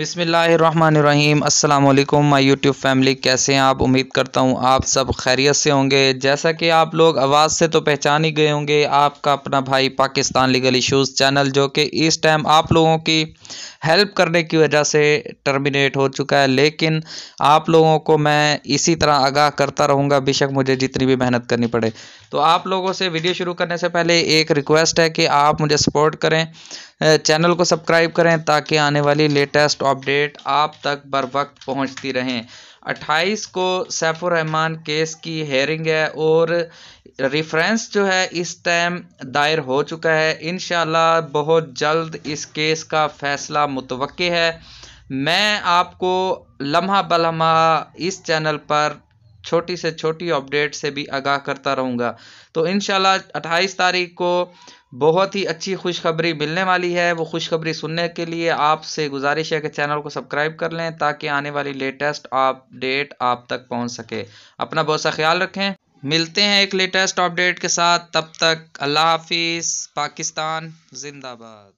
बिसमीम अल्लाम my YouTube family कैसे हैं आप उम्मीद करता हूँ आप सब खैरियत से होंगे जैसा कि आप लोग आवाज़ से तो पहचान ही गए होंगे आपका अपना भाई पाकिस्तान लीगल इश्यूज़ चैनल जो कि इस टाइम आप लोगों की हेल्प करने की वजह से टर्मिनेट हो चुका है लेकिन आप लोगों को मैं इसी तरह आगाह करता रहूँगा बेशक मुझे जितनी भी मेहनत करनी पड़े तो आप लोगों से वीडियो शुरू करने से पहले एक रिक्वेस्ट है कि आप मुझे सपोर्ट करें चैनल को सब्सक्राइब करें ताकि आने वाली लेटेस्ट अपडेट आप तक बर वक्त पहुँचती रहें 28 को सैफुररहमान केस की हेयरिंग है और रिफरेंस जो है इस टाइम दायर हो चुका है इन बहुत जल्द इस केस का फैसला मुतव है मैं आपको लम्हा बलम्हा इस चैनल पर छोटी से छोटी अपडेट से भी आगाह करता रहूँगा तो इन 28 तारीख को बहुत ही अच्छी खुशखबरी मिलने वाली है वो खुशखबरी सुनने के लिए आपसे गुजारिश है कि चैनल को सब्सक्राइब कर लें ताकि आने वाली लेटेस्ट अपडेट आप तक पहुंच सके अपना बहुत सा ख्याल रखें मिलते हैं एक लेटेस्ट अपडेट के साथ तब तक अल्लाह हाफिज़ पाकिस्तान जिंदाबाद